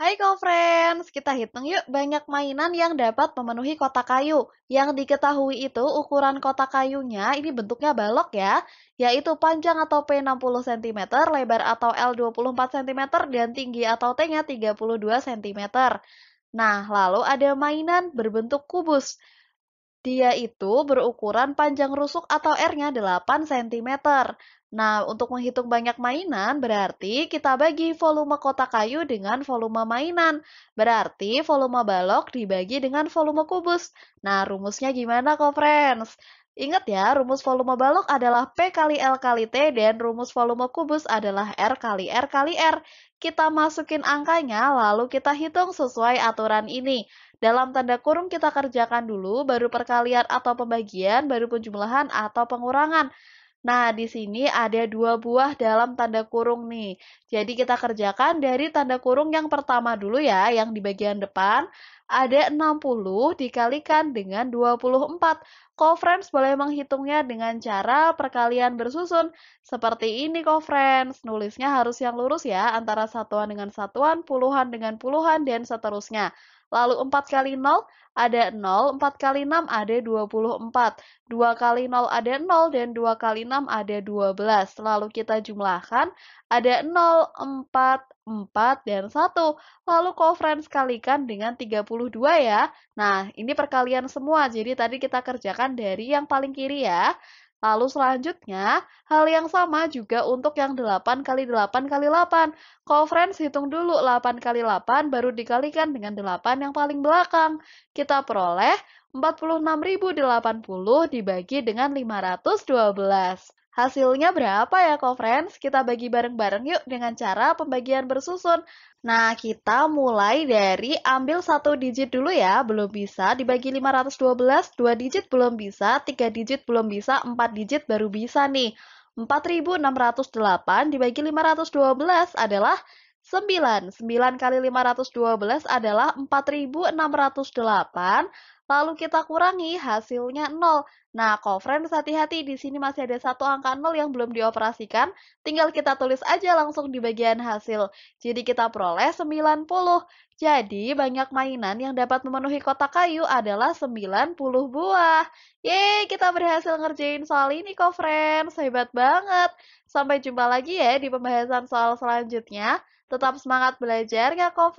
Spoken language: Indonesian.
Hai co-friends, kita hitung yuk banyak mainan yang dapat memenuhi kotak kayu. Yang diketahui itu ukuran kotak kayunya ini bentuknya balok ya, yaitu panjang atau P 60 cm, lebar atau L 24 cm, dan tinggi atau T-nya 32 cm. Nah, lalu ada mainan berbentuk kubus. Dia itu berukuran panjang rusuk atau R-nya 8 cm. Nah, untuk menghitung banyak mainan, berarti kita bagi volume kotak kayu dengan volume mainan. Berarti volume balok dibagi dengan volume kubus. Nah, rumusnya gimana kok, friends? Ingat ya, rumus volume balok adalah P kali L kali T dan rumus volume kubus adalah R kali R kali R. Kita masukin angkanya lalu kita hitung sesuai aturan ini. Dalam tanda kurung kita kerjakan dulu, baru perkalian atau pembagian, baru penjumlahan atau pengurangan. Nah, di sini ada dua buah dalam tanda kurung nih. Jadi kita kerjakan dari tanda kurung yang pertama dulu ya, yang di bagian depan ada 60 dikalikan dengan 24. Kofrens boleh menghitungnya dengan cara perkalian bersusun. Seperti ini kofrens, nulisnya harus yang lurus ya, antara satuan dengan satuan, puluhan dengan puluhan, dan seterusnya. Lalu 4 kali 0 ada 0, 4 kali 6 ada 24, 2 kali 0 ada 0, dan 2 kali 6 ada 12. Lalu kita jumlahkan, ada 0, 4, 4 dan 1. Lalu kofren kalikan dengan 32 ya. Nah, ini perkalian semua. Jadi tadi kita kerjakan dari yang paling kiri ya. Lalu selanjutnya, hal yang sama juga untuk yang 8 kali 8 kali 8. Kofrens hitung dulu 8 kali 8 baru dikalikan dengan 8 yang paling belakang. Kita peroleh 46.080 dibagi dengan 512. Hasilnya berapa ya, co-friends? Kita bagi bareng-bareng yuk dengan cara pembagian bersusun. Nah, kita mulai dari ambil satu digit dulu ya, belum bisa. Dibagi 512, 2 digit belum bisa, 3 digit belum bisa, 4 digit baru bisa nih. 4608 dibagi 512 adalah 9. 9 kali 512 adalah 4608. Lalu kita kurangi hasilnya 0. Nah, friends hati-hati di sini masih ada satu angka 0 yang belum dioperasikan. Tinggal kita tulis aja langsung di bagian hasil. Jadi kita peroleh 90. Jadi, banyak mainan yang dapat memenuhi kotak kayu adalah 90 buah. Yeay, kita berhasil ngerjain soal ini, friends Hebat banget. Sampai jumpa lagi ya di pembahasan soal selanjutnya. Tetap semangat belajar ya, kok,